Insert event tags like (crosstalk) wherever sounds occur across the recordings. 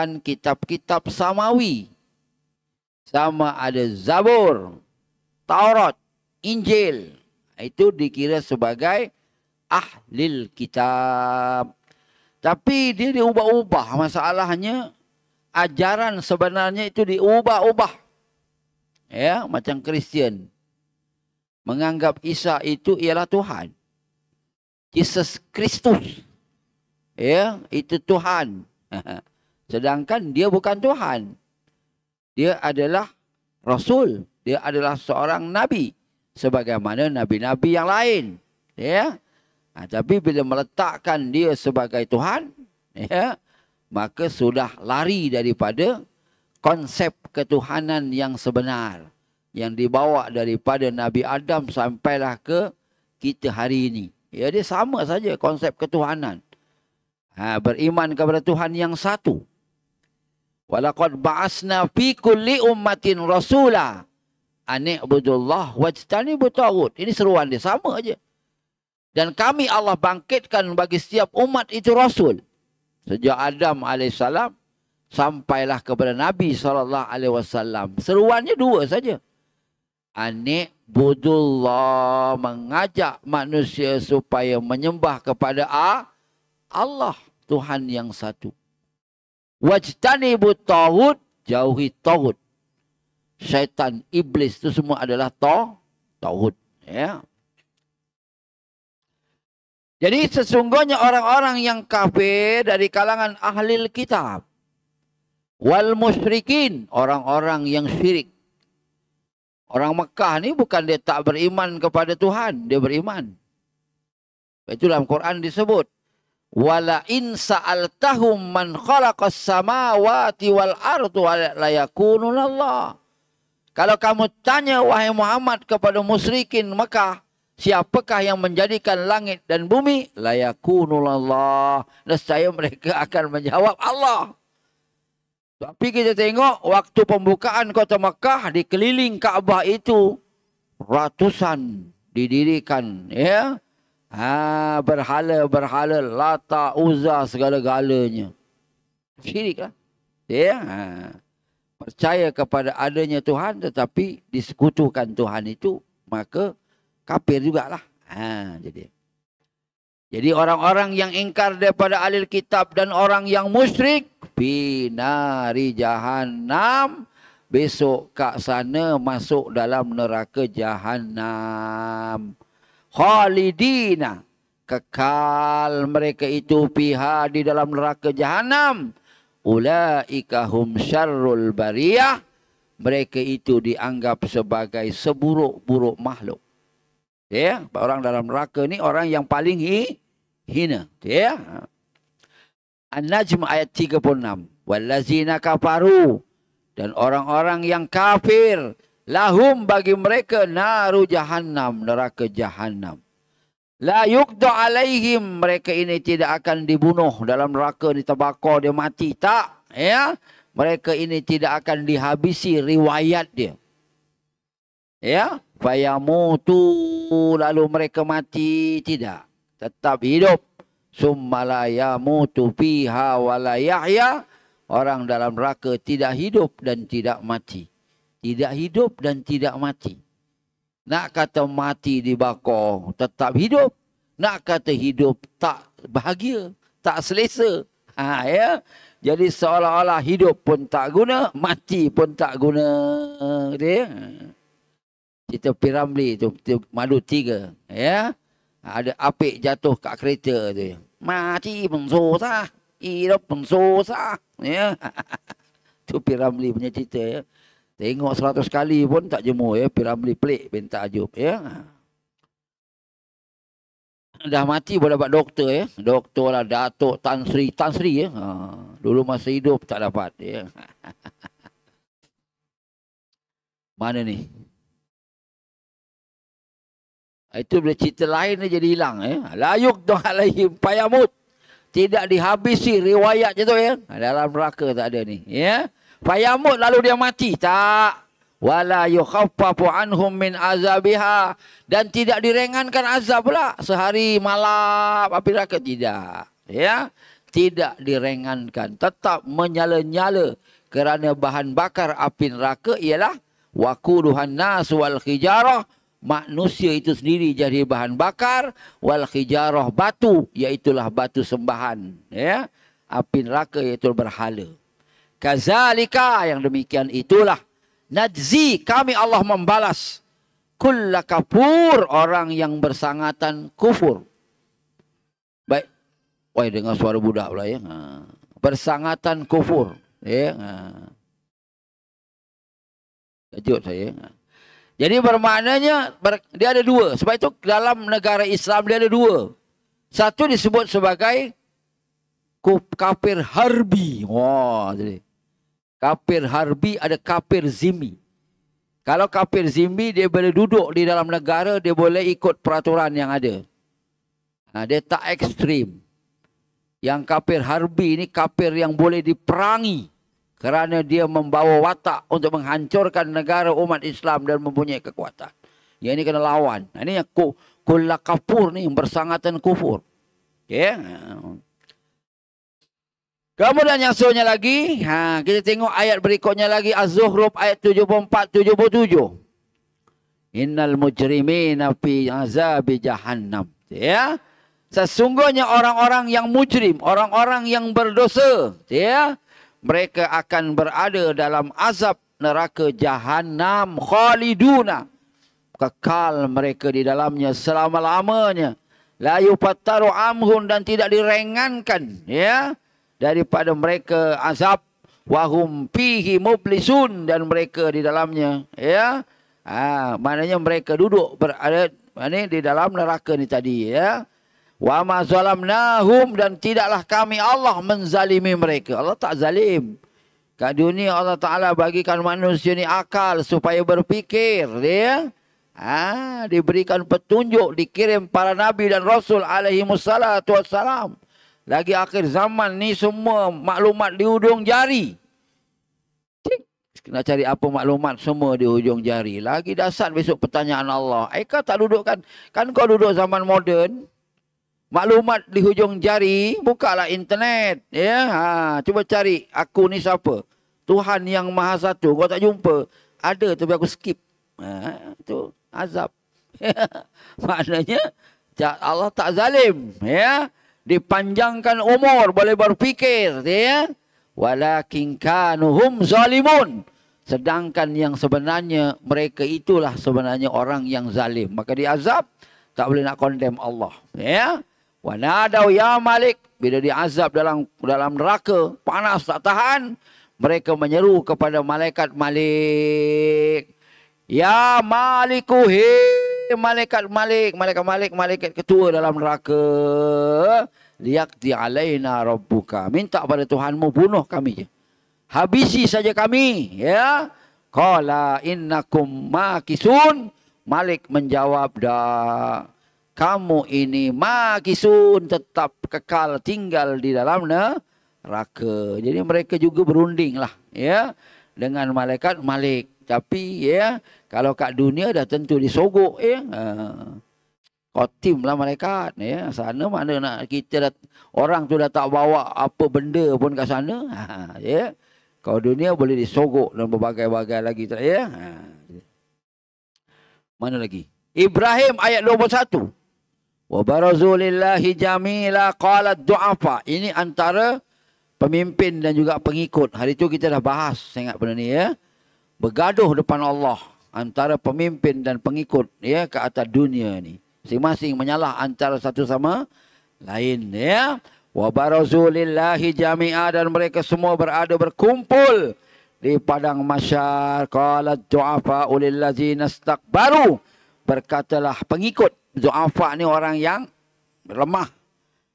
menggunakan kitab-kitab Samawi. Sama ada Zabur, Taurat, Injil. Itu dikira sebagai Ahlil Kitab. Tapi dia diubah-ubah masalahnya. Ajaran sebenarnya itu diubah-ubah. Ya, macam Kristian. Menganggap Isa itu ialah Tuhan. Yesus Kristus. Ya, itu Tuhan. (laughs) Sedangkan dia bukan Tuhan. Dia adalah Rasul. Dia adalah seorang Nabi. Sebagaimana Nabi-Nabi yang lain. Ya. Ha, tapi bila meletakkan dia sebagai Tuhan. Ya. Maka sudah lari daripada konsep ketuhanan yang sebenar. Yang dibawa daripada Nabi Adam sampailah ke kita hari ini. Ya dia sama saja konsep ketuhanan. Ha, beriman kepada Tuhan yang satu. Walaqad ba'asna fi kulli ummatin rasula. Anik budullah wajtani butarut. Ini seruan dia. Sama aja. Dan kami Allah bangkitkan bagi setiap umat itu Rasul. Sejak Adam AS sampailah kepada Nabi SAW. Seruannya dua saja. Anik budullah mengajak manusia supaya menyembah kepada Allah. Tuhan yang satu. Wajtanibu ta'ud. Jauhi ta'ud. Syaitan, iblis itu semua adalah ta'ud. Ya. Jadi sesungguhnya orang-orang yang kafir dari kalangan ahli kitab. Wal musyrikin. Orang-orang yang syirik. Orang Mekah ni bukan dia tak beriman kepada Tuhan. Dia beriman. Itu dalam Quran disebut wala in sa'altahum man khalaqas samawati wal ardu la yakunullah kalau kamu tanya wahai Muhammad kepada musyrikin Mekah siapakah yang menjadikan langit dan bumi la Allah? nescaya mereka akan menjawab Allah tapi kita tengok waktu pembukaan kota Mekah dikeliling Kaabah itu ratusan didirikan ya Ha, berhala-berhala, lata, uza, segala-galanya. Syirik lah. Ya? Ha. Percaya kepada adanya Tuhan tetapi disekutukan Tuhan itu, maka kapir juga lah. Ha, jadi. Jadi orang-orang yang ingkar daripada alil kitab dan orang yang musyrik, binari jahannam, besok kat sana masuk dalam neraka jahannam. Jahannam khalidina kekal mereka itu piha di dalam neraka jahanam ulaika hum syarrul bariyah mereka itu dianggap sebagai seburuk-buruk makhluk ya orang dalam neraka ni orang yang paling hi, hina ya An-Najm ayat 36 wallazina kafaru dan orang-orang yang kafir lahum bagi mereka naru jahannam neraka jahannam la yuqda alaihim mereka ini tidak akan dibunuh dalam neraka ini terbakar dia mati tak ya mereka ini tidak akan dihabisi riwayat dia ya fayamutu lalu mereka mati tidak tetap hidup summala yamutu fiha wala yahya orang dalam neraka tidak hidup dan tidak mati tidak hidup dan tidak mati. Nak kata mati di dibakar, tetap hidup. Nak kata hidup tak bahagia, tak selesa. Ha, ya? Jadi seolah-olah hidup pun tak guna, mati pun tak guna. Gitu, ya? Cerita Piramli itu madu tiga. Ya? Ada api jatuh kat kereta tu. Mati pun susah, hidup pun susah. Ya? Itu (laughs) Piramli punya cerita ya. Tengok seratus kali pun tak jemu ya. Piramli pelik minta ajub ya. Dah mati boleh dapat doktor ya. Doktor lah Datuk Tan Sri. Tan Sri ya. Ha. Dulu masa hidup tak dapat ya. (laughs) Mana ni? Itu bila cerita lain dia jadi hilang ya. Layuk doa lahim payamut. Tidak dihabisi riwayat je tu ya. Dalam neraka tak ada ni. Ya. Yeah? Fayamut lalu dia mati. Tak. Wala yukhaffafu anhum min azabiha. Dan tidak direngankan azab pula. Sehari malam api neraka. Tidak. Ya. Tidak direngankan. Tetap menyala-nyala. Kerana bahan bakar api neraka ialah. Wakuduhan nas wal khijarah. Manusia itu sendiri jadi bahan bakar. Wal khijarah batu. Iaitulah batu sembahan. Ya. Api neraka iaitu berhala. Kazalika yang demikian itulah. Najzi kami Allah membalas. Kulla kapur orang yang bersangatan kufur. Baik. Wah dengar suara budak pula ya. Ha. Bersangatan kufur. Ya. Ha. Kejut saya. Ya. Jadi bermaknanya dia ada dua. Sebab itu dalam negara Islam dia ada dua. Satu disebut sebagai kafir harbi. Wah. Wow, jadi. Kapir harbi ada kapir zimi kalau kapir zimi dia boleh duduk di dalam negara dia boleh ikut peraturan yang ada ha, dia tak ekstrim yang kapir harbi ini kapir yang boleh diperangi kerana dia membawa watak untuk menghancurkan negara umat Islam dan mempunyai kekuatan. Yang ini kena lawan. Ini yang kulla kafur yang bersangatan kufur. Okay? Ya? Kemudian yang seterusnya lagi, ha, kita tengok ayat berikutnya lagi Az-Zukhruf ayat 74 77. Innal mujrimina fi azabi jahannam. Ya. Sesungguhnya orang-orang yang mujrim, orang-orang yang berdosa, ya, mereka akan berada dalam azab neraka jahannam khaliduna. Kekal mereka di dalamnya selama-lamanya. La yufattaru amhun dan tidak direngankan, ya daripada mereka azab wahum fihi mublisun dan mereka di dalamnya ya ha, maknanya mereka duduk berada ini di dalam neraka ni tadi ya wa ma zalamnahum dan tidaklah kami Allah menzalimi mereka Allah tak zalim kat dunia Allah taala bagikan manusia ni akal supaya berfikir ya ha, diberikan petunjuk dikirim para nabi dan rasul alaihi wassalam lagi akhir zaman ni semua maklumat di hujung jari. Kena cari apa maklumat semua di hujung jari. Lagi dasar besok pertanyaan Allah. Eh tak duduk kan? Kan kau duduk zaman moden. Maklumat di hujung jari. Bukalah internet. Ya, yeah? ha, cuba cari aku ni siapa. Tuhan yang maha satu. Kau tak jumpa. Ada tapi aku skip. Itu ha, azab. (laughs) Maknanya Allah tak zalim. Ya. Yeah? dipanjangkan umur boleh berfikir ya walakin kanuhum zalimun sedangkan yang sebenarnya mereka itulah sebenarnya orang yang zalim maka diazab tak boleh nak condemn Allah ya wanadau ya malik bila diazab dalam dalam neraka panas tak tahan mereka menyeru kepada malaikat malik ya malikuhi malaikat Malik, malaikat Malik, malaikat ketua dalam neraka. Liakti alaina rabbuka. Minta pada Tuhanmu bunuh kami je. Habisi saja kami, ya. Qala innakum makisun. Malik menjawab dah. Kamu ini makisun tetap kekal tinggal di dalam neraka. Jadi mereka juga berunding lah, ya. Dengan malaikat Malik. Tapi, ya. Kalau kat dunia dah tentu disogok ya. Eh? Ha. Khotim lah mereka, ya. Sana mana nak kita dah, orang tu dah tak bawa apa benda pun kat sana. (laughs) Ha. ya. Kalau dunia boleh disogok dan berbagai-bagai lagi tak ya. Ha. Mana lagi? Ibrahim ayat 21. Wa barazu lillahi jamila qalat du'afa. Ini antara pemimpin dan juga pengikut. Hari tu kita dah bahas saya ingat benda ni ya. Bergaduh depan Allah antara pemimpin dan pengikut ya ke atas dunia ni masing-masing menyalah antara satu sama lain ya wa barazulillahi jami'a dan mereka semua berada berkumpul di padang masyar qalat du'afa ulil ladzina istakbaru berkatalah pengikut du'afa ni orang yang lemah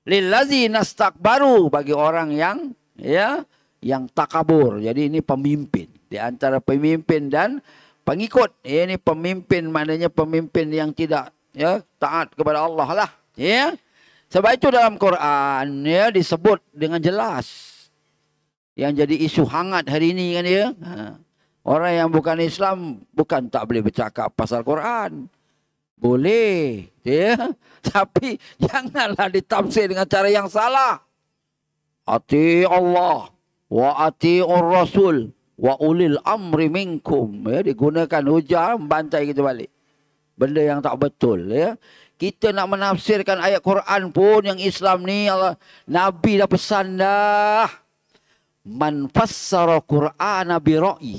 lil ladzina istakbaru bagi orang yang ya yang takabur jadi ini pemimpin di antara pemimpin dan pengikut ini ya, pemimpin maknanya pemimpin yang tidak ya taat kepada Allah lah ya sebab itu dalam Quran ya disebut dengan jelas yang jadi isu hangat hari ini kan ya ha. orang yang bukan Islam bukan tak boleh bercakap pasal Quran boleh ya (laughs) tapi janganlah ditafsir dengan cara yang salah ati Allah wa ati Rasul wa ulil amri minkum ya digunakan hujah membantai kita balik benda yang tak betul ya kita nak menafsirkan ayat Quran pun yang Islam ni Allah nabi dah pesan dah man fassara Quran bi ra'yi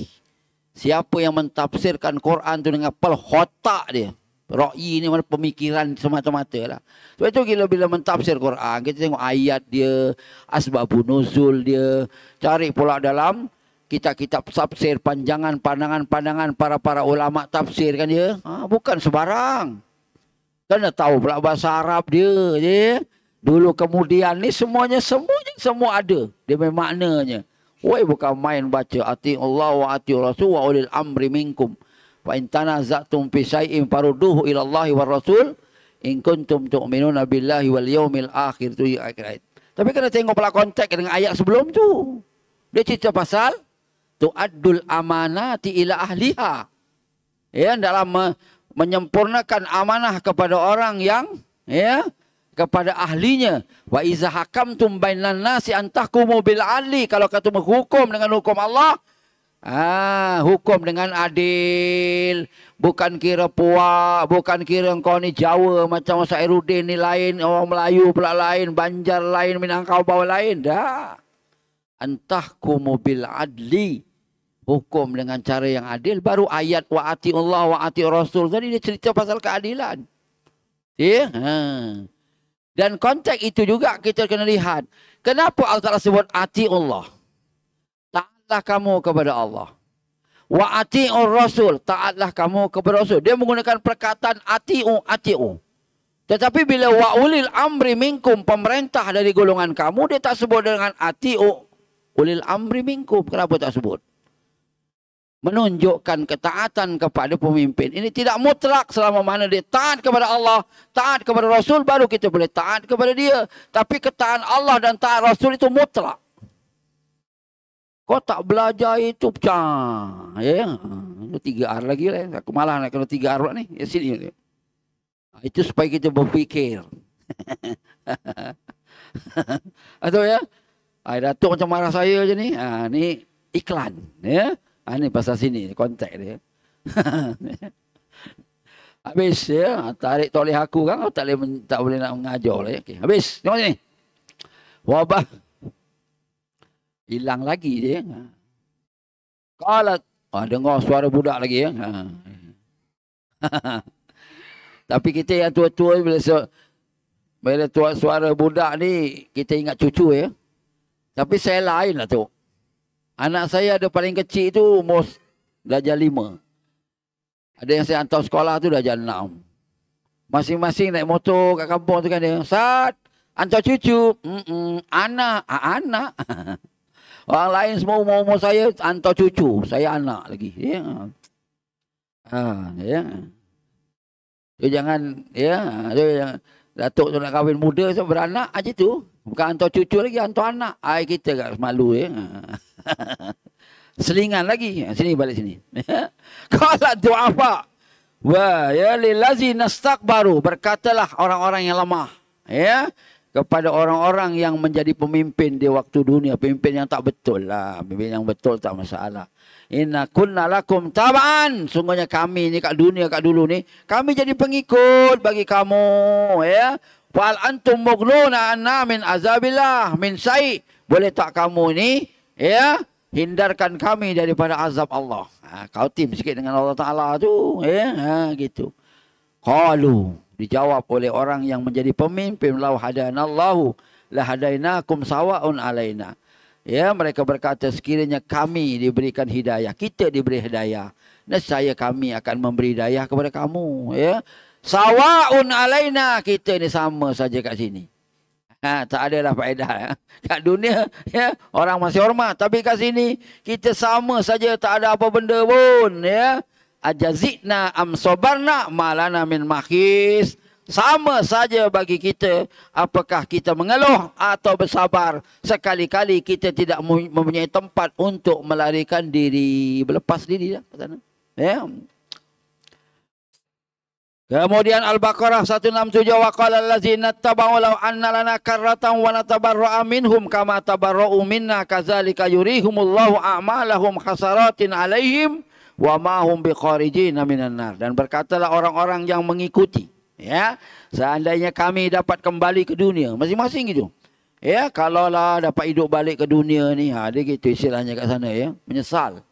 siapa yang mentafsirkan Quran tu dengan pal khotak dia ra'yi ni mana pemikiran semata-mata lah sebab tu bila bila mentafsir Quran kita tengok ayat dia asbabun nuzul dia cari pula dalam kita kita tafsir panjangan pandangan-pandangan para-para ulama tafsir kan dia ha, bukan sebarang kena tahu pula bahasa Arab dia dia dulu kemudian ni semuanya semuanya semua ada dia memang maknanya Woi bukan main baca ati Allah wa ati Rasul wa ulil amri minkum fa in tanazatum fi shay'in farudduhu ila Allah wa Rasul in kuntum tu'minuna billahi wal yawmil akhir tu ayat tapi kena tengok pula konteks dengan ayat sebelum tu dia cerita pasal Tu Adul tu'addul Ti Ilah ahliha. Ya, dalam me- menyempurnakan amanah kepada orang yang ya, kepada ahlinya. Wa iza hakamtum bainan nasi antahkumu bil ali. Kalau kata menghukum dengan hukum Allah, ah, hukum dengan adil. Bukan kira puak, bukan kira kau ni Jawa macam Syairuddin ni lain, orang Melayu pula lain, Banjar lain, Minangkabau lain. Dah antahkumu bil adli hukum dengan cara yang adil baru ayat waati Allah waati Rasul tadi dia cerita pasal keadilan. Ya. Yeah? Ha. Dan konteks itu juga kita kena lihat. Kenapa Allah Taala sebut ati Allah? Taatlah kamu kepada Allah. waati ati Rasul, taatlah kamu kepada Rasul. Dia menggunakan perkataan ati u, ati u. Tetapi bila waulil amri minkum pemerintah dari golongan kamu dia tak sebut dengan ati u ulil amri minkum kenapa tak sebut menunjukkan ketaatan kepada pemimpin ini tidak mutlak selama mana dia taat kepada Allah taat kepada Rasul baru kita boleh taat kepada dia tapi ketaatan Allah dan taat Rasul itu mutlak kau tak belajar itu pecah ya itu ya. tiga R lagi lah ya. aku malah nak kena tiga R ni ya sini ha, itu supaya kita berfikir atau (laughs) ya Ai datuk macam marah saya je ni. Ha ni iklan ya. Ha ni pasal sini kontak dia. (laughs) habis ya tarik toleh aku kan oh, tak boleh tak boleh nak mengajar lah. Okey habis tengok sini. Wabah hilang lagi dia. Ha. Kalat ha, dengar suara budak lagi ya. Ha. (laughs) Tapi kita yang tua-tua bila, bila tua suara budak ni kita ingat cucu ya. Tapi saya lain lah tu. Anak saya ada paling kecil tu umur belajar lima. Ada yang saya hantar sekolah tu belajar enam. Masing-masing naik motor kat kampung tu kan dia. Sat, hantar cucu. Mm-mm. Anak, ah, anak. (laughs) Orang lain semua umur-umur saya hantar cucu. Saya anak lagi. Ya. Yeah. Ha, ah, ya. Yeah. jangan, ya. Yeah. Jadi, Datuk tu nak kahwin muda, so beranak aja tu. Bukan hantar cucu lagi, hantar anak. Hai kita kat malu ya. (laughs) Selingan lagi. Sini balik sini. Kalau (laughs) Kala apa? Wa ya lillazi baru. Berkatalah orang-orang yang lemah. Ya. Kepada orang-orang yang menjadi pemimpin di waktu dunia. Pemimpin yang tak betul lah. Pemimpin yang betul tak masalah. Inna kunna lakum taban. Sungguhnya kami ni kat dunia kat dulu ni. Kami jadi pengikut bagi kamu. Ya. Fal antum mughluna anna min azabillah min sayi. Boleh tak kamu ni ya hindarkan kami daripada azab Allah. Ha, kau tim sikit dengan Allah Taala tu ya ha, gitu. Qalu dijawab oleh orang yang menjadi pemimpin lau hadanallahu la hadainakum sawaun alaina. Ya mereka berkata sekiranya kami diberikan hidayah, kita diberi hidayah, saya kami akan memberi hidayah kepada kamu ya. Sawa'un alaina. Kita ini sama saja kat sini. Ha, tak adalah faedah. Ya. Kat dunia, ya, orang masih hormat. Tapi kat sini, kita sama saja. Tak ada apa benda pun. Ya. Ajazidna amsobarna malana min makhis. Sama saja bagi kita. Apakah kita mengeluh atau bersabar. Sekali-kali kita tidak mempunyai tempat untuk melarikan diri. Berlepas diri. Lah, ya. ya. Kemudian Al-Baqarah 167 wa qala allazina tabau law anna lana karratan wa natabarra'a minhum kama tabarra'u minna kadzalika yurihumullahu a'malahum hasaratin 'alaihim wa ma hum biqarijina minan nar dan berkatalah orang-orang yang mengikuti ya seandainya kami dapat kembali ke dunia masing-masing gitu ya kalaulah dapat hidup balik ke dunia ni ha dia gitu istilahnya kat sana ya menyesal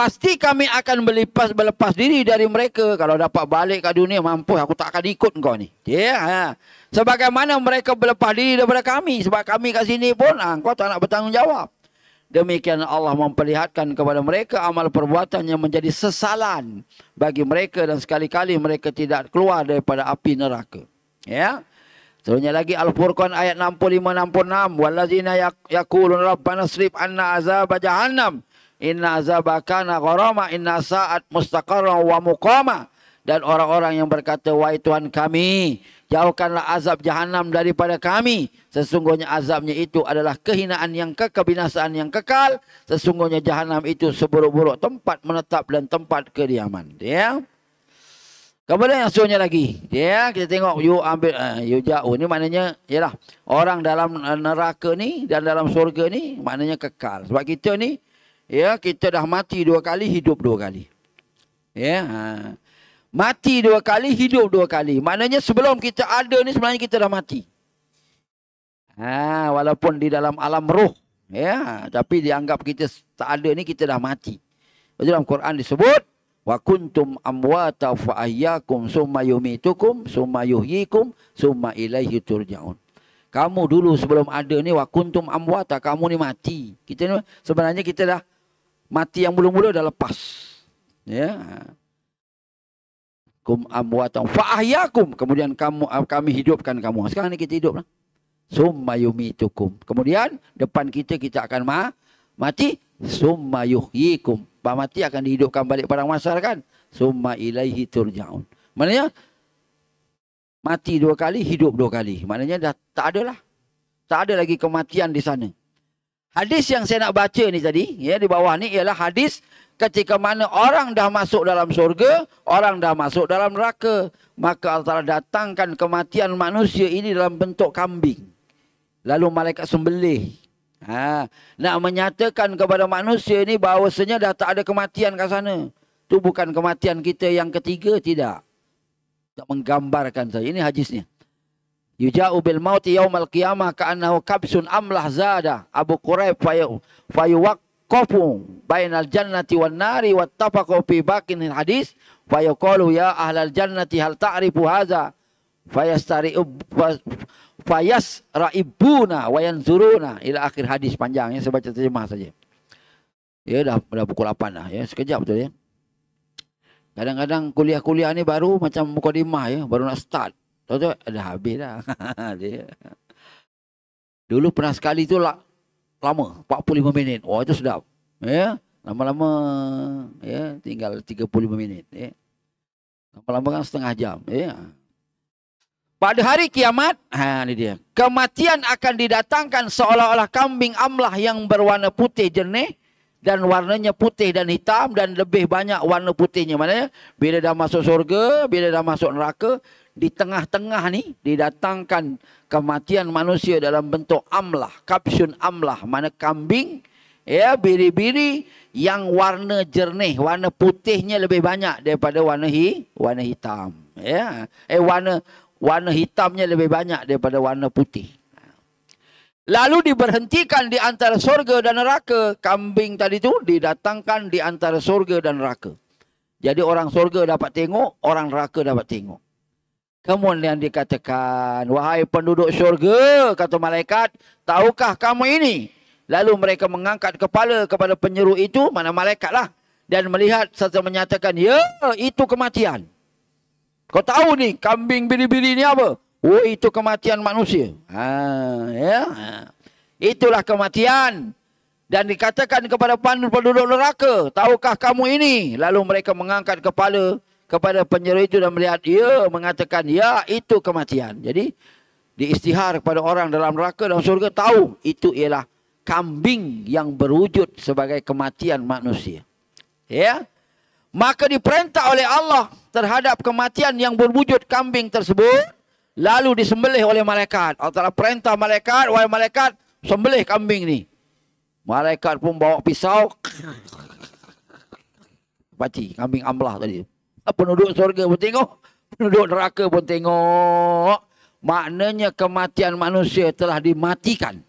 Pasti kami akan melepas melepas diri dari mereka kalau dapat balik ke dunia mampu, aku tak akan ikut kau ni. Ya. Yeah. Ha. Sebagaimana mereka berlepas diri daripada kami sebab kami kat sini pun ha, kau tak nak bertanggungjawab. Demikian Allah memperlihatkan kepada mereka amal perbuatan yang menjadi sesalan bagi mereka dan sekali-kali mereka tidak keluar daripada api neraka. Ya. Yeah. Seterusnya lagi Al-Furqan ayat 65 66 walazina yaqulun rabbana srif anna azab jahannam inna azabakana gharama inna sa'at mustaqarra wa muqama dan orang-orang yang berkata wahai Tuhan kami jauhkanlah azab jahanam daripada kami sesungguhnya azabnya itu adalah kehinaan yang kebinasaan yang kekal sesungguhnya jahanam itu seburuk-buruk tempat menetap dan tempat kediaman ya Kemudian yang soalnya lagi. Ya, kita tengok you ambil uh, you jauh ni maknanya ialah orang dalam neraka ni dan dalam surga ni maknanya kekal. Sebab kita ni Ya, kita dah mati dua kali, hidup dua kali. Ya. Ha. Mati dua kali, hidup dua kali. Maknanya sebelum kita ada ni sebenarnya kita dah mati. Ha, walaupun di dalam alam roh, ya, tapi dianggap kita tak ada ni kita dah mati. Di Dalam Quran disebut wa kuntum amwata fa ahyakum summa yumitukum summa yuhyikum summa ilaihi turja'un. Kamu dulu sebelum ada ni wa kuntum amwata kamu ni mati. Kita ni sebenarnya kita dah mati yang mula-mula dah lepas. Ya. Kum amwatum fa ahyakum kemudian kamu ah, kami hidupkan kamu. Sekarang ni kita hiduplah. Summa yumitukum. Kemudian depan kita kita akan ma mati summa yuhyikum. Ba mati akan dihidupkan balik pada masa lah kan? Summa ilaihi turjaun. Maknanya mati dua kali, hidup dua kali. Maknanya dah tak ada lah. Tak ada lagi kematian di sana. Hadis yang saya nak baca ni tadi, ya di bawah ni ialah hadis ketika mana orang dah masuk dalam syurga, orang dah masuk dalam neraka, maka Allah Taala datangkan kematian manusia ini dalam bentuk kambing. Lalu malaikat sembelih. Ha, nak menyatakan kepada manusia ini bahawasanya dah tak ada kematian ke sana. tu bukan kematian kita yang ketiga, tidak. Nak menggambarkan saya Ini hadisnya yuja'u bil mauti yawm al qiyamah ka'annahu kabsun amlah zada abu quraib fayu waqqafu bainal jannati wan nari tapa kopi bakin hadis fayaqulu ya ahlal jannati hal ta'rifu hadza fayastari'ub fayas raibuna wa yanzuruna ialah akhir hadis panjangnya ya saya baca terjemah saja ya dah dah pukul 8 lah ya sekejap betul ya kadang-kadang kuliah-kuliah ni baru macam mukadimah ya baru nak start Tahu tak? Dah habis dah. (laughs) Dulu pernah sekali tu lah, lama, 45 minit. Oh itu sedap. Ya, yeah? lama-lama ya yeah? tinggal 35 minit, ya. Yeah? Lama-lama kan setengah jam, ya. Yeah? Pada hari kiamat, ha, ini dia. Kematian akan didatangkan seolah-olah kambing amlah yang berwarna putih jernih dan warnanya putih dan hitam dan lebih banyak warna putihnya. Maksudnya, bila dah masuk surga, bila dah masuk neraka, di tengah-tengah ni didatangkan kematian manusia dalam bentuk amlah, kapsun amlah, mana kambing ya biri-biri yang warna jernih, warna putihnya lebih banyak daripada warna hi, warna hitam, ya. Eh warna warna hitamnya lebih banyak daripada warna putih. Lalu diberhentikan di antara surga dan neraka. Kambing tadi tu didatangkan di antara surga dan neraka. Jadi orang surga dapat tengok, orang neraka dapat tengok. Kemudian dikatakan, wahai penduduk syurga, kata malaikat, tahukah kamu ini? Lalu mereka mengangkat kepala kepada penyeru itu, mana malaikatlah. Dan melihat serta menyatakan, ya, itu kematian. Kau tahu ni, kambing biri-biri ni apa? Oh, itu kematian manusia. Ha, ya. Ha. Itulah kematian. Dan dikatakan kepada penduduk neraka, tahukah kamu ini? Lalu mereka mengangkat kepala, kepada penyeru itu dan melihat ia mengatakan ya itu kematian. Jadi diistihar kepada orang dalam neraka dan surga tahu itu ialah kambing yang berwujud sebagai kematian manusia. Ya. Maka diperintah oleh Allah terhadap kematian yang berwujud kambing tersebut lalu disembelih oleh malaikat. Allah Taala perintah malaikat, wahai malaikat, sembelih kambing ni. Malaikat pun bawa pisau. (laughs) Pati kambing amblah tadi. Ah, penduduk syurga pun tengok. Penduduk neraka pun tengok. Maknanya kematian manusia telah dimatikan.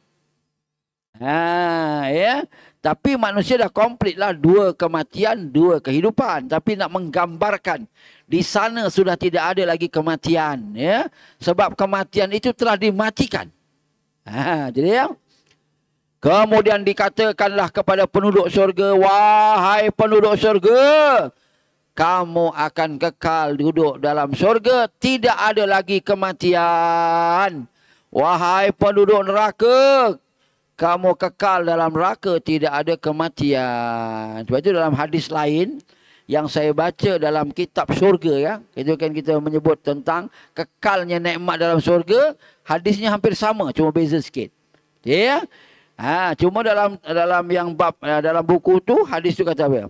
Ha, ya. Tapi manusia dah komplit lah. Dua kematian, dua kehidupan. Tapi nak menggambarkan. Di sana sudah tidak ada lagi kematian. ya. Sebab kematian itu telah dimatikan. Ha, jadi ya. Kemudian dikatakanlah kepada penduduk syurga. Wahai penduduk syurga kamu akan kekal duduk dalam syurga. Tidak ada lagi kematian. Wahai penduduk neraka. Kamu kekal dalam neraka. Tidak ada kematian. Sebab itu dalam hadis lain. Yang saya baca dalam kitab syurga. Ya, itu kan kita menyebut tentang. Kekalnya nekmat dalam syurga. Hadisnya hampir sama. Cuma beza sikit. Ya. Ha, cuma dalam dalam yang bab eh, dalam buku tu hadis tu kata apa?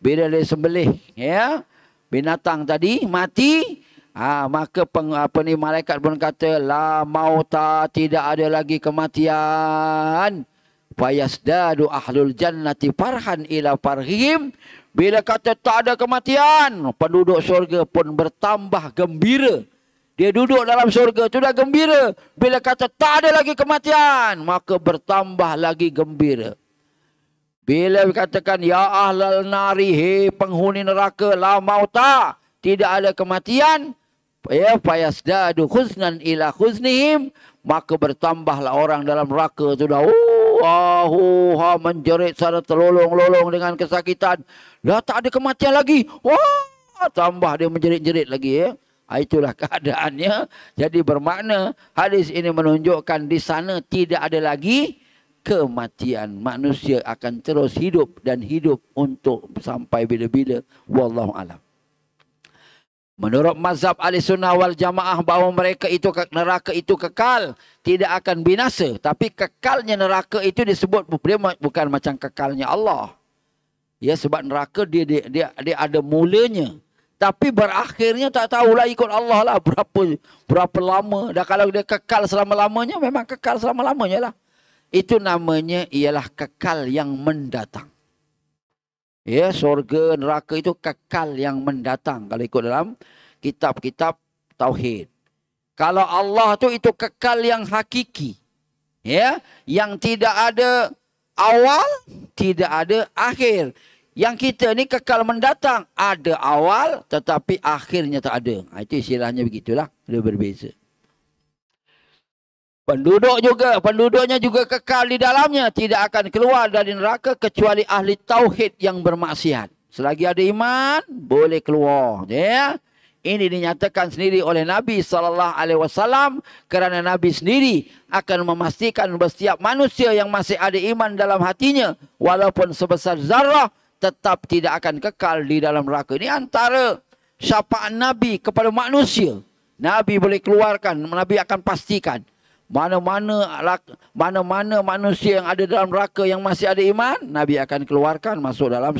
bila dia sembelih ya binatang tadi mati ha, maka peng, apa ni malaikat pun kata la mauta tidak ada lagi kematian fayasdadu ahlul jannati farhan ila farhim bila kata tak ada kematian penduduk syurga pun bertambah gembira dia duduk dalam syurga tu dah gembira bila kata tak ada lagi kematian maka bertambah lagi gembira bila dikatakan ya ahlal nari he penghuni neraka la mauta tidak ada kematian ya fayasdadu khuznan ila khuznihim maka bertambahlah orang dalam neraka tu dah oh, ha menjerit secara terlolong-lolong dengan kesakitan dah tak ada kematian lagi wah tambah dia menjerit-jerit lagi ya ha, itulah (laughs) keadaannya jadi bermakna hadis ini menunjukkan di sana tidak ada lagi kematian manusia akan terus hidup dan hidup untuk sampai bila-bila wallahu alam Menurut mazhab ahli sunnah wal jamaah bahawa mereka itu neraka itu kekal. Tidak akan binasa. Tapi kekalnya neraka itu disebut bukan macam kekalnya Allah. Ya sebab neraka dia, dia, dia, dia ada mulanya. Tapi berakhirnya tak tahulah ikut Allah lah berapa berapa lama. Dan kalau dia kekal selama-lamanya memang kekal selama-lamanya lah itu namanya ialah kekal yang mendatang. Ya, surga neraka itu kekal yang mendatang kalau ikut dalam kitab-kitab tauhid. Kalau Allah tu itu kekal yang hakiki. Ya, yang tidak ada awal, tidak ada akhir. Yang kita ni kekal mendatang, ada awal tetapi akhirnya tak ada. Ha, itu istilahnya begitulah, dia berbeza. Penduduk juga, penduduknya juga kekal di dalamnya. Tidak akan keluar dari neraka kecuali ahli tauhid yang bermaksiat. Selagi ada iman, boleh keluar. Ya. Ini dinyatakan sendiri oleh Nabi saw kerana Nabi sendiri akan memastikan setiap manusia yang masih ada iman dalam hatinya walaupun sebesar zarah tetap tidak akan kekal di dalam neraka. Ini antara syafaat Nabi kepada manusia. Nabi boleh keluarkan, Nabi akan pastikan. Mana-mana mana-mana manusia yang ada dalam neraka yang masih ada iman, Nabi akan keluarkan masuk dalam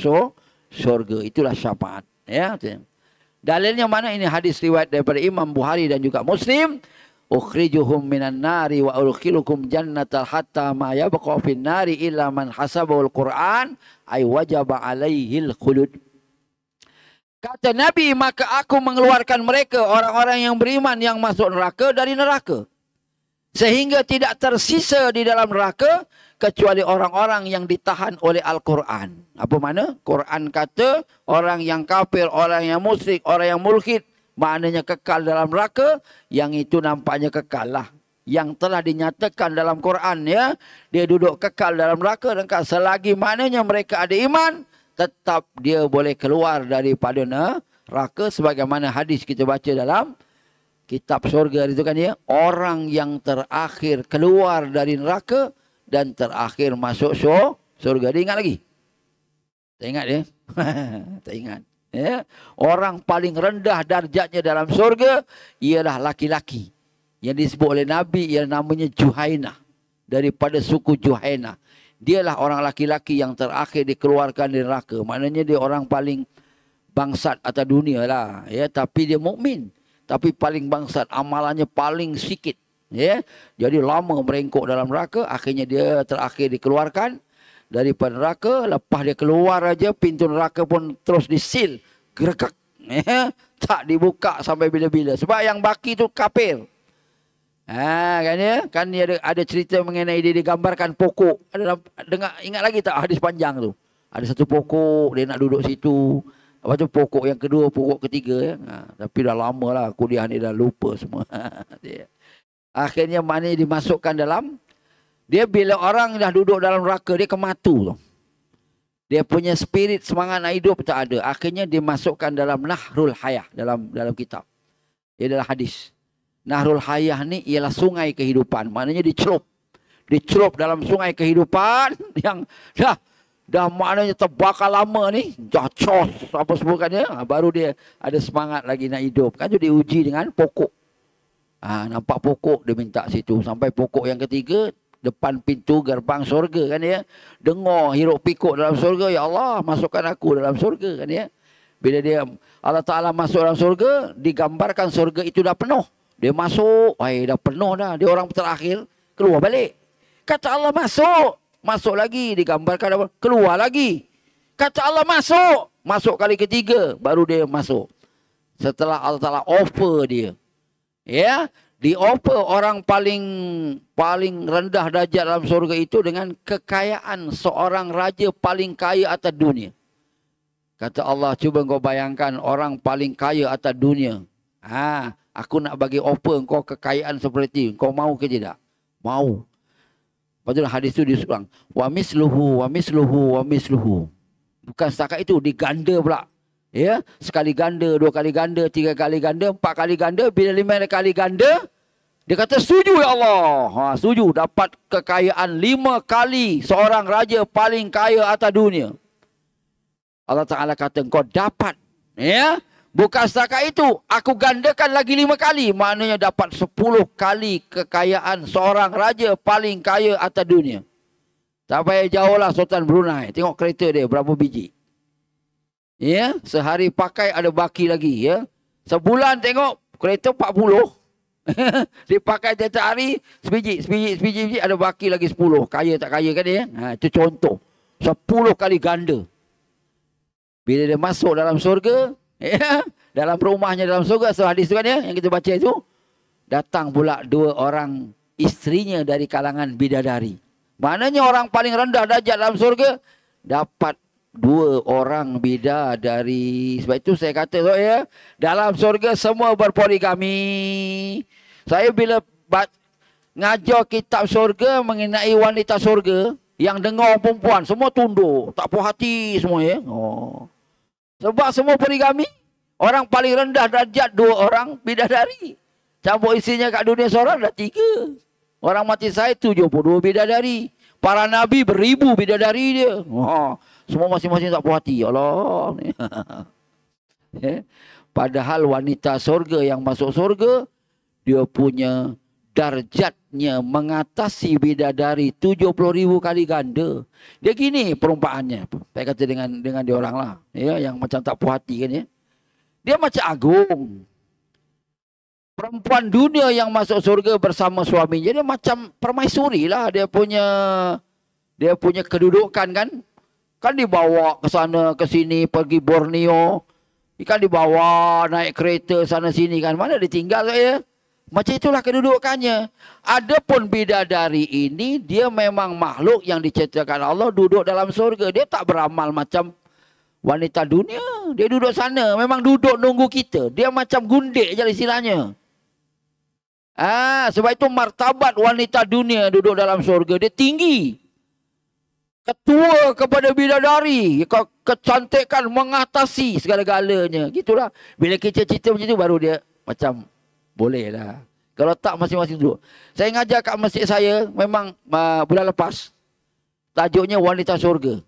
syurga. Itulah syafaat. Ya. Dalilnya mana ini hadis riwayat daripada Imam Bukhari dan juga Muslim. Ukhrijuhum minan nari wa ulkhilukum jannatal hatta ma yabqa fin nari illa man hasabul Quran ay wajaba alaihil khulud. Kata Nabi, maka aku mengeluarkan mereka, orang-orang yang beriman yang masuk neraka, dari neraka sehingga tidak tersisa di dalam neraka kecuali orang-orang yang ditahan oleh Al-Quran. Apa mana? Quran kata orang yang kafir, orang yang musyrik, orang yang mulhid maknanya kekal dalam neraka yang itu nampaknya kekal lah. Yang telah dinyatakan dalam Quran ya. Dia duduk kekal dalam neraka dan selagi maknanya mereka ada iman tetap dia boleh keluar daripada neraka sebagaimana hadis kita baca dalam kitab surga itu kan ya orang yang terakhir keluar dari neraka dan terakhir masuk surga dia ingat lagi tak ingat ya (laughs) tak ingat ya orang paling rendah darjatnya dalam surga ialah laki-laki yang disebut oleh nabi yang namanya Juhainah daripada suku Juhainah dialah orang laki-laki yang terakhir dikeluarkan dari neraka maknanya dia orang paling bangsat atau dunia lah ya tapi dia mukmin tapi paling bangsat amalannya paling sikit ya yeah. jadi lama merengkok dalam neraka akhirnya dia terakhir dikeluarkan daripada neraka lepas dia keluar aja pintu neraka pun terus disil gerak yeah. tak dibuka sampai bila-bila sebab yang baki tu kafir ha kan ya kan dia ada, ada cerita mengenai dia digambarkan pokok ada dengar ingat lagi tak hadis panjang tu ada satu pokok dia nak duduk situ macam pokok yang kedua, pokok ketiga ya. Ha, tapi dah lama lah kuliah ni dah lupa semua. (laughs) Akhirnya maknanya dimasukkan dalam. Dia bila orang dah duduk dalam raka, dia kematu tu. Dia punya spirit semangat nak hidup tak ada. Akhirnya dimasukkan dalam Nahrul Hayah dalam dalam kitab. Ia adalah hadis. Nahrul Hayah ni ialah sungai kehidupan. Maknanya dicelup. Dicelup dalam sungai kehidupan (laughs) yang dah dah maknanya terbakar lama ni jocos apa sebutannya ha, baru dia ada semangat lagi nak hidup kan jadi uji dengan pokok ha, nampak pokok dia minta situ sampai pokok yang ketiga depan pintu gerbang surga kan dia dengar hiruk pikuk dalam surga ya Allah masukkan aku dalam surga kan dia. bila dia Allah Taala masuk dalam surga digambarkan surga itu dah penuh dia masuk wah dah penuh dah dia orang terakhir keluar balik kata Allah masuk masuk lagi digambarkan apa keluar lagi kata Allah masuk masuk kali ketiga baru dia masuk setelah Allah Taala offer dia ya di offer orang paling paling rendah darjat dalam surga itu dengan kekayaan seorang raja paling kaya atas dunia kata Allah cuba engkau bayangkan orang paling kaya atas dunia ha aku nak bagi offer engkau kekayaan seperti itu engkau mau ke tidak mau Lepas hadis tu disulang. Wa misluhu, wa misluhu, wa misluhu. Bukan setakat itu, diganda pula. Ya, sekali ganda, dua kali ganda, tiga kali ganda, empat kali ganda, bila lima kali ganda, dia kata setuju ya Allah. Ha, setuju dapat kekayaan lima kali seorang raja paling kaya atas dunia. Allah Ta'ala kata engkau dapat. Ya. Bukan setakat itu, aku gandakan lagi lima kali. Maknanya dapat sepuluh kali kekayaan seorang raja paling kaya atas dunia. Tak jauh lah Sultan Brunei. Tengok kereta dia berapa biji. Ya, sehari pakai ada baki lagi. Ya, Sebulan tengok kereta empat puluh. (laughs) dia pakai tiap-tiap hari sebiji, sebiji, sebiji, sebiji, ada baki lagi sepuluh. Kaya tak kaya kan dia? Ha, itu contoh. Sepuluh kali ganda. Bila dia masuk dalam surga, Ya? (laughs) Dalam rumahnya, dalam surga. So hadis itu kan ya, yang kita baca itu. Datang pula dua orang istrinya dari kalangan bidadari. Maknanya orang paling rendah dajat dalam surga. Dapat dua orang bidadari dari sebab itu saya kata tu ya dalam surga semua berpoligami saya bila bat, ngajar kitab surga mengenai wanita surga yang dengar perempuan semua tunduk tak puas hati semua ya oh sebab semua poligami. Orang paling rendah derajat dua orang bidadari. Campur isinya kat dunia seorang dah tiga. Orang mati saya tujuh puluh dua bidadari. Para nabi beribu bidadari dia. Wah, ha, semua masing-masing tak puas hati. Ya Allah. (laughs) Eh, padahal wanita surga yang masuk surga. Dia punya darjatnya mengatasi bidadari 70 ribu kali ganda. Dia gini perumpaannya. Saya kata dengan dengan dia orang lah. Ya, yang macam tak puas hati kan ya. Dia macam agung. Perempuan dunia yang masuk surga bersama suaminya dia macam permaisuri lah dia punya dia punya kedudukan kan. Kan dibawa ke sana, ke sini, pergi Borneo. Ikan dibawa naik kereta sana sini kan. Mana ditinggal saya. Kan, macam itulah kedudukannya. Adapun bidadari ini dia memang makhluk yang diceritakan Allah duduk dalam surga. Dia tak beramal macam wanita dunia. Dia duduk sana, memang duduk nunggu kita. Dia macam gundik je istilahnya. Ah, sebab itu martabat wanita dunia duduk dalam surga dia tinggi. Ketua kepada bidadari, kecantikan mengatasi segala-galanya. Gitulah. Bila kita cerita macam itu baru dia macam boleh Bolehlah. Kalau tak masing-masing dulu. Saya ngajar kat masjid saya memang uh, bulan lepas. Tajuknya wanita surga.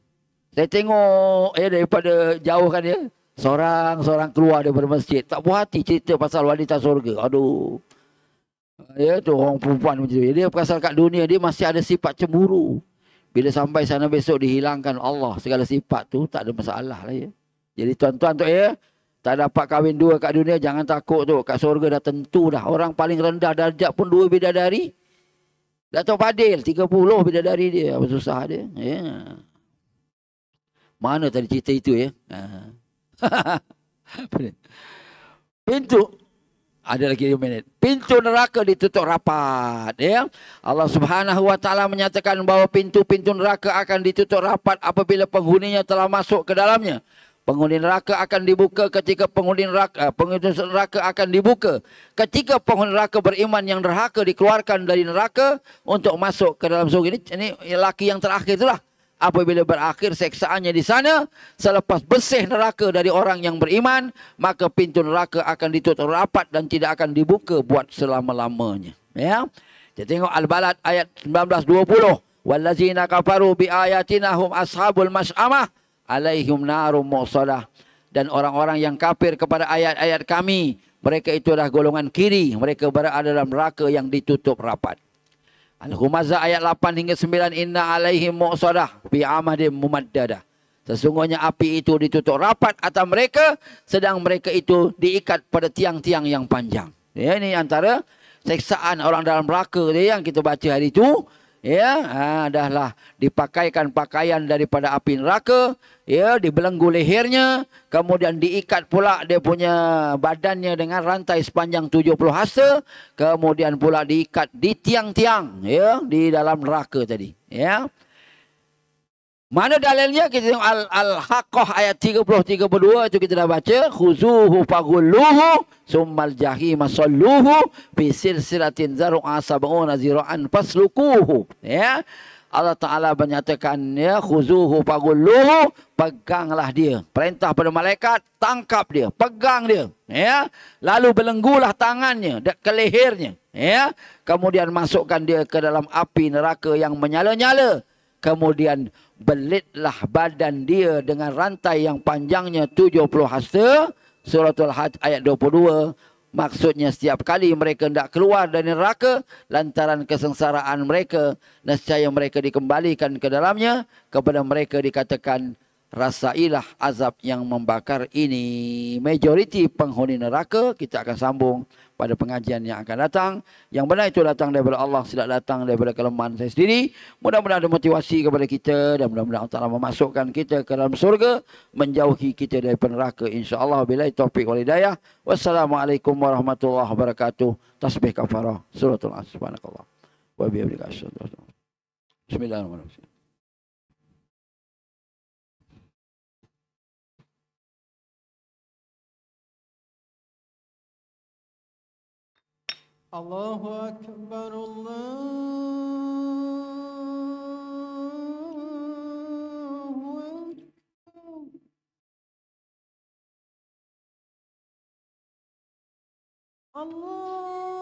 Saya tengok eh daripada jauh kan ya. Seorang-seorang keluar daripada masjid. Tak puas hati cerita pasal wanita surga. Aduh. Ya tu orang perempuan macam tu. Dia pasal kat dunia dia masih ada sifat cemburu. Bila sampai sana besok dihilangkan Allah segala sifat tu tak ada masalah lah ya. Jadi tuan-tuan tu ya. Tak dapat kahwin dua kat dunia, jangan takut tu. Kat surga dah tentu dah. Orang paling rendah darjah pun dua bidadari. Dato' Padil, 30 bidadari dia. Apa susah dia? Ya. Yeah. Mana tadi cerita itu ya? Ha. (laughs) Pintu. Ada lagi 5 minit. Pintu neraka ditutup rapat. Ya. Allah subhanahu wa ta'ala menyatakan bahawa pintu-pintu neraka akan ditutup rapat apabila penghuninya telah masuk ke dalamnya. Penghuni neraka akan dibuka ketika penghuni neraka, eh, penghuni neraka akan dibuka ketika penghuni neraka beriman yang derhaka dikeluarkan dari neraka untuk masuk ke dalam surga ini. Ini laki yang terakhir itulah. Apabila berakhir seksaannya di sana, selepas bersih neraka dari orang yang beriman, maka pintu neraka akan ditutup rapat dan tidak akan dibuka buat selama-lamanya. Ya. Kita tengok Al-Balad ayat 19-20. Wallazina kafaru bi hum ashabul mas'amah alaihim narum mu'salah dan orang-orang yang kafir kepada ayat-ayat kami mereka itu adalah golongan kiri mereka berada dalam raka yang ditutup rapat Al-Humazah ayat 8 hingga 9 inna alaihim mu'sadah bi amadi mumaddadah sesungguhnya api itu ditutup rapat atas mereka sedang mereka itu diikat pada tiang-tiang yang panjang ya, ini antara seksaan orang dalam raka yang kita baca hari itu ya ha, dahlah dipakaikan pakaian daripada api neraka ya dibelenggu lehernya kemudian diikat pula dia punya badannya dengan rantai sepanjang 70 hasta kemudian pula diikat di tiang-tiang ya di dalam neraka tadi ya mana dalilnya kita tengok al al-haqqah ayat 30 32 itu kita dah baca khuzuhu faghulluhu summal jahim masalluhu fi silsilatin zar'a sab'un ziran fasluquhu ya Allah Taala menyatakan ya khuzuhu faghulluhu peganglah dia perintah pada malaikat tangkap dia pegang dia ya lalu belenggulah tangannya dan ke lehernya ya kemudian masukkan dia ke dalam api neraka yang menyala-nyala Kemudian belitlah badan dia dengan rantai yang panjangnya 70 hasta. Suratul Hajj ayat 22. Maksudnya setiap kali mereka tidak keluar dari neraka. Lantaran kesengsaraan mereka. Nescaya mereka dikembalikan ke dalamnya. Kepada mereka dikatakan. Rasailah azab yang membakar ini. Majoriti penghuni neraka. Kita akan sambung pada pengajian yang akan datang. Yang benar itu datang daripada Allah, tidak datang daripada kelemahan saya sendiri. Mudah-mudahan ada motivasi kepada kita dan mudah-mudahan Allah memasukkan kita ke dalam surga, menjauhi kita dari neraka insya-Allah bila topik wal hidayah. Wassalamualaikum warahmatullahi wabarakatuh. Tasbih kafarah. Suratul Asbanakallah. Bismillahirrahmanirrahim. Allahu Ekber, Allahu Ekber. Allah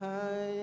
还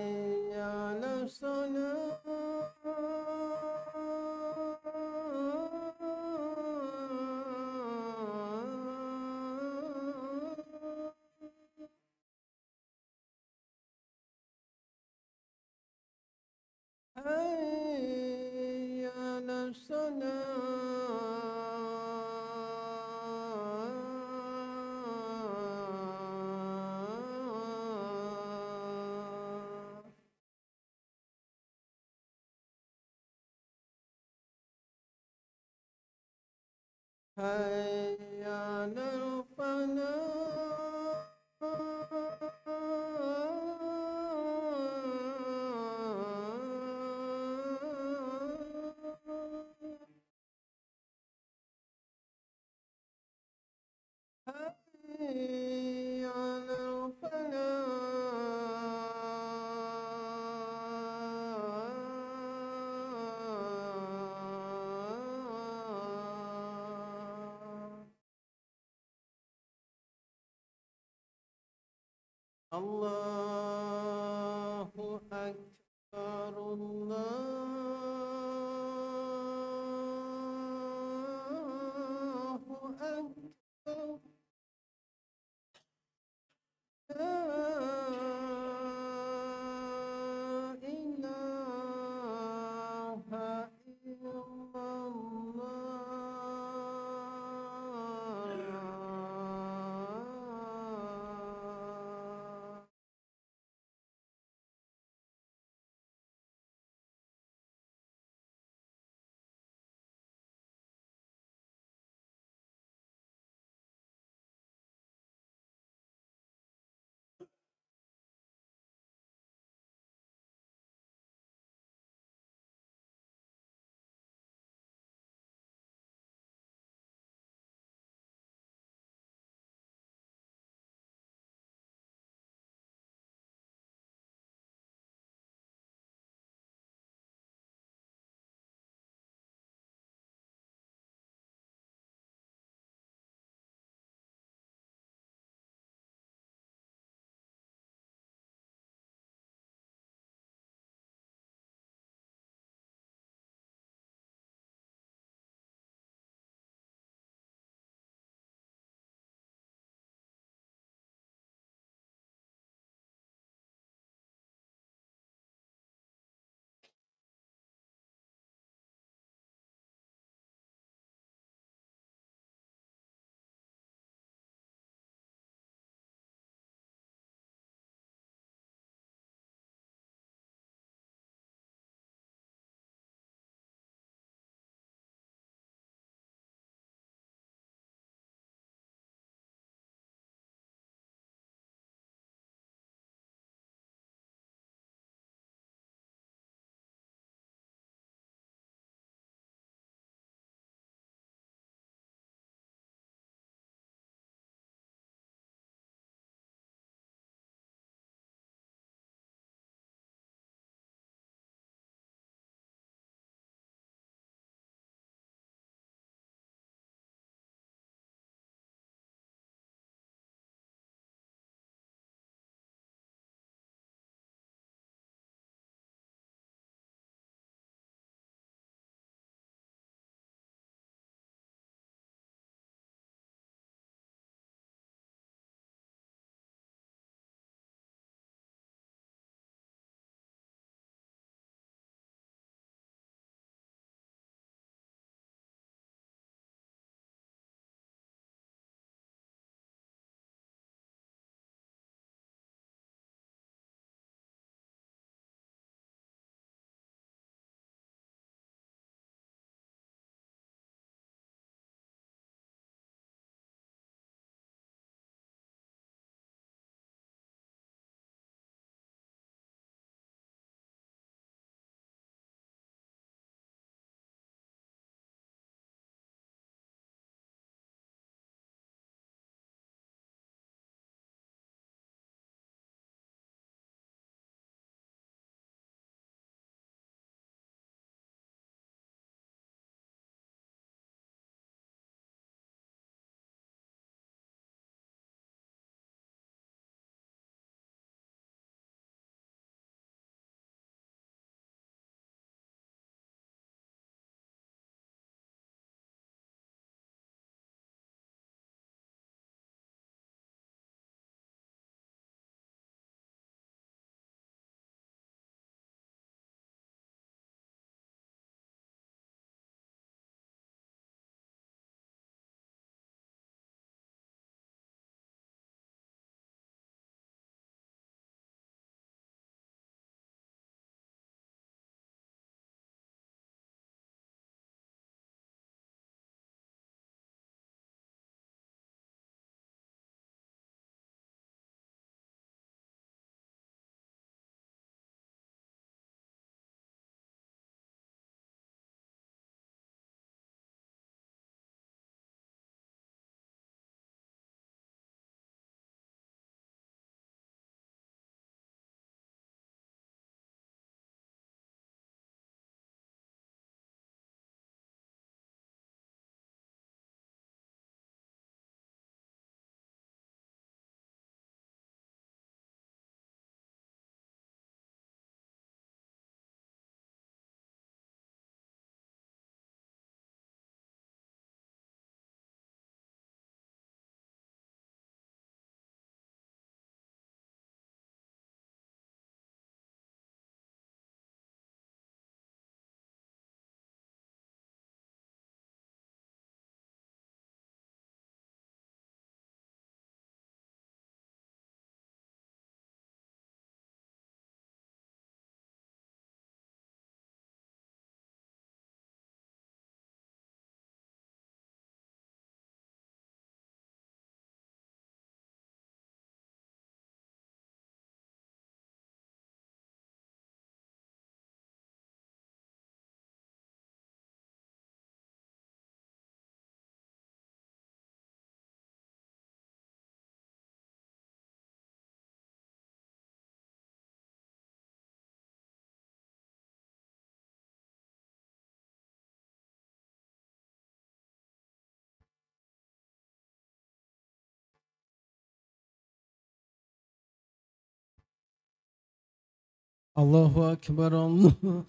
الله أكبر الله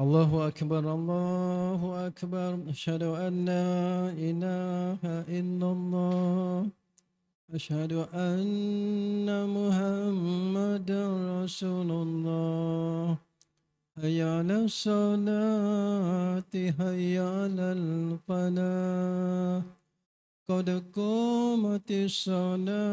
الله أكبر الله أكبر أشهد أن لا إله إلا الله أشهد أن محمد رسول الله هيا على الصلاة هيا على الفلاح قد قامت الصلاة